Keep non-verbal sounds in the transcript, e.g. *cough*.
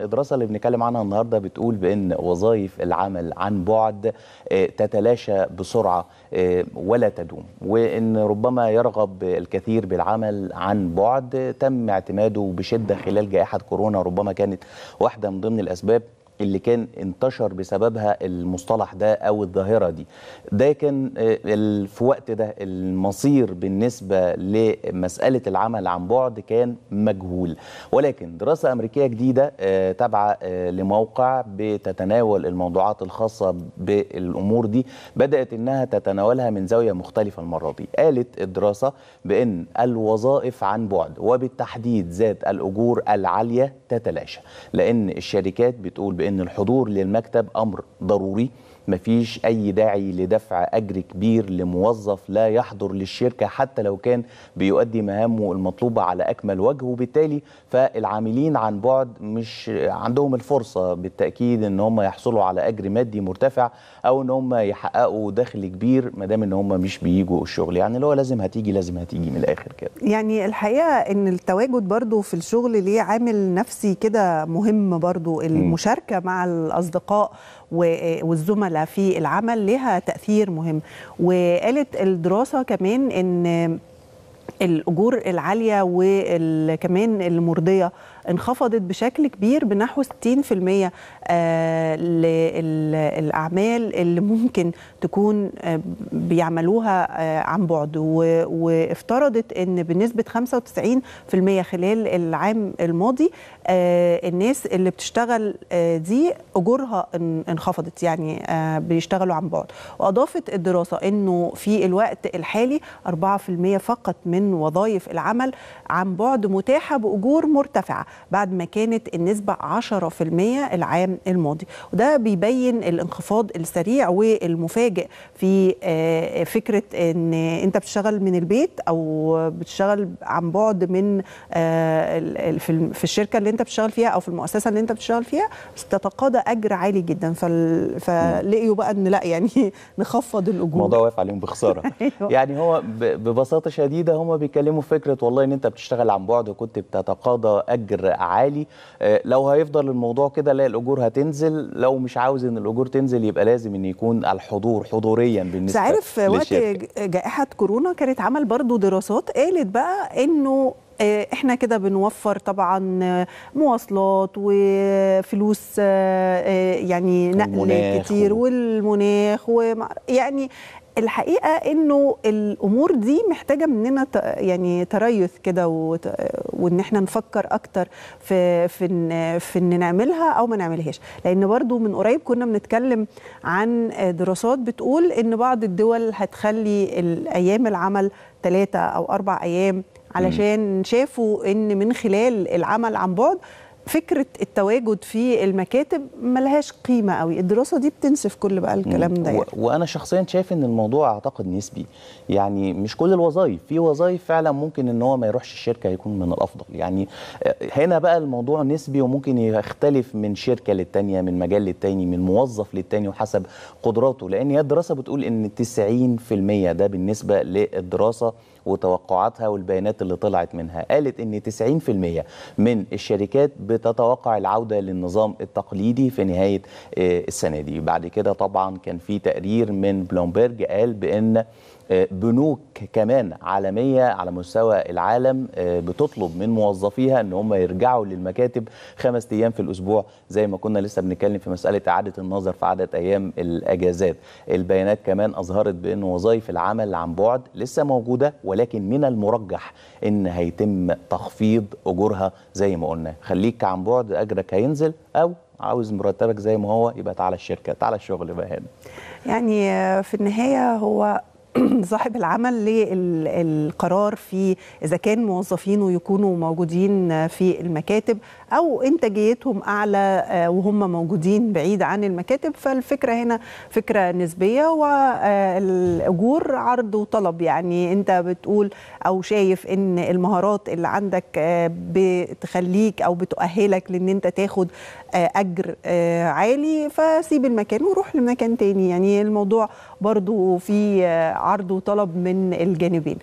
الدراسة اللي بنتكلم عنها النهاردة بتقول بأن وظائف العمل عن بعد آه، تتلاشى بسرعة آه، ولا تدوم وأن ربما يرغب الكثير بالعمل عن بعد تم اعتماده بشدة خلال جائحة كورونا ربما كانت واحدة من ضمن الأسباب اللي كان انتشر بسببها المصطلح ده او الظاهره دي ده كان آه، في وقت ده المصير بالنسبه لمساله العمل عن بعد كان مجهول ولكن دراسه امريكيه جديده آه، تابعه آه، لموقع بتتناول الموضوعات الخاصه بالامور دي بدات انها تتناولها من زاويه مختلفه المره دي قالت الدراسه بان الوظائف عن بعد وبالتحديد ذات الاجور العاليه تتلاشى لان الشركات بتقول بان الحضور للمكتب امر ضروري مفيش أي داعي لدفع أجر كبير لموظف لا يحضر للشركة حتى لو كان بيؤدي مهامه المطلوبة على أكمل وجه وبالتالي فالعاملين عن بعد مش عندهم الفرصة بالتأكيد أن هم يحصلوا على أجر مادي مرتفع أو أن هم يحققوا دخل كبير ما دام أن هم مش بيجوا الشغل يعني اللي هو لازم هتيجي لازم هتيجي من الآخر كده يعني الحقيقة أن التواجد برضو في الشغل ليه عامل نفسي كده مهم برضو المشاركة مع الأصدقاء والزملاء العمل في العمل لها تاثير مهم وقالت الدراسه كمان ان الاجور العاليه وكمان المرضيه انخفضت بشكل كبير بنحو 60% آه، للأعمال اللي ممكن تكون آه، بيعملوها آه، عن بعد وافترضت أن بنسبة 95% خلال العام الماضي الناس اللي بتشتغل دي أجورها انخفضت يعني بيشتغلوا عن بعد وأضافت الدراسة أنه في الوقت الحالي 4% فقط من وظائف العمل عن بعد متاحة بأجور مرتفعة بعد ما كانت النسبة 10% العام الماضي وده بيبين الانخفاض السريع والمفاجئ في آه، فكرة ان انت بتشتغل من البيت او بتشتغل عن بعد من آه، في الشركة اللي انت بتشتغل فيها او في المؤسسة اللي انت بتشتغل فيها تتقاضى اجر عالي جدا فلقيوا بقى ان لا يعني *laughs* نخفض الاجور الموضوع واقف عليهم بخسارة *laughs* أيوه. يعني هو ببساطة شديدة هم بيتكلموا فكرة والله ان انت بتشتغل عن بعد وكنت بتتقاضى اجر اجر عالي آه، لو هيفضل الموضوع كده لا الاجور هتنزل لو مش عاوز ان الاجور تنزل يبقى لازم ان يكون الحضور حضوريا بالنسبه عارف وقت جائحه كورونا كانت عمل برضو دراسات قالت بقى انه آه، احنا كده بنوفر طبعا مواصلات وفلوس آه، يعني نقل كتير والمناخ ويعني يعني الحقيقه انه الامور دي محتاجه مننا يعني تريث كده وان احنا نفكر اكتر في في إن في ان نعملها او ما نعملهاش لان برضو من قريب كنا بنتكلم عن دراسات بتقول ان بعض الدول هتخلي الايام العمل ثلاثه او اربع ايام علشان شافوا ان من خلال العمل عن بعد فكره التواجد في المكاتب ملهاش قيمه قوي الدراسه دي بتنسف كل بقى الكلام ده يعني. وانا شخصيا شايف ان الموضوع اعتقد نسبي يعني مش كل الوظائف في وظائف فعلا ممكن ان هو ما يروحش الشركه هيكون من الافضل يعني آه، هنا بقى الموضوع نسبي وممكن يختلف من شركه للتانيه من مجال للتاني من موظف للتاني وحسب قدراته لان هي الدراسه بتقول ان 90% ده بالنسبه للدراسه وتوقعاتها والبيانات اللي طلعت منها قالت ان 90% من الشركات بتتوقع العوده للنظام التقليدي في نهايه آه، السنه دي بعد كده طبعا كان في تقرير من بلومبرج قال بان آه، بنوك كمان عالمية على مستوى العالم آه، بتطلب من موظفيها ان هم يرجعوا للمكاتب خمس ايام في الاسبوع زي ما كنا لسه بنتكلم في مسألة اعادة النظر في عدد ايام الاجازات البيانات كمان اظهرت بان وظائف العمل عن بعد لسه موجودة ولكن من المرجح ان هيتم تخفيض اجورها زي ما قلنا خليك عن بعد اجرك هينزل او عاوز مرتبك زي ما هو يبقى تعالى الشركه تعالى الشغل بقى هنا يعني في النهايه هو *clears throat* صاحب العمل للقرار في اذا كان موظفينه يكونوا موجودين في المكاتب او انتاجيتهم اعلى آه، وهم موجودين بعيد عن المكاتب فالفكره هنا فكره نسبيه والاجور عرض وطلب يعني انت بتقول او شايف ان المهارات اللي عندك آه، بتخليك او بتؤهلك لان انت تاخد آه، اجر عالي فسيب المكان وروح لمكان تاني يعني الموضوع برضو في عرض وطلب من الجانبين